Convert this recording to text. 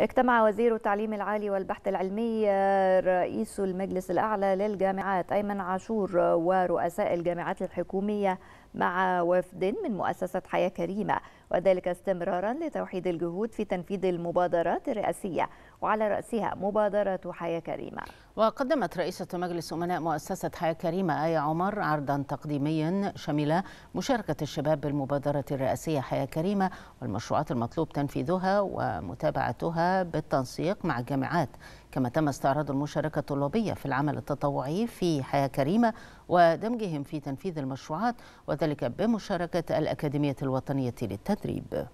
اجتمع وزير التعليم العالي والبحث العلمي آه، رئيس المجلس الأعلى للجامعات أيمن عاشور آه، ورؤساء الجامعات الحكومية مع وفد من مؤسسة حياة كريمة وذلك استمرارا لتوحيد الجهود في تنفيذ المبادرات الرئاسية وعلى رأسها مبادرة حياة كريمة وقدمت رئيسة مجلس أمناء مؤسسة حياة كريمة آية عمر عرضا تقديميا شملا مشاركة الشباب بالمبادرة الرئاسية حياة كريمة والمشروعات المطلوب تنفيذها ومتابعتها بالتنسيق مع الجامعات كما تم استعراض المشاركة الطلابية في العمل التطوعي في حياة كريمة ودمجهم في تنفيذ المشروعات وذلك بمشاركة الأكاديمية الوطنية للتدريب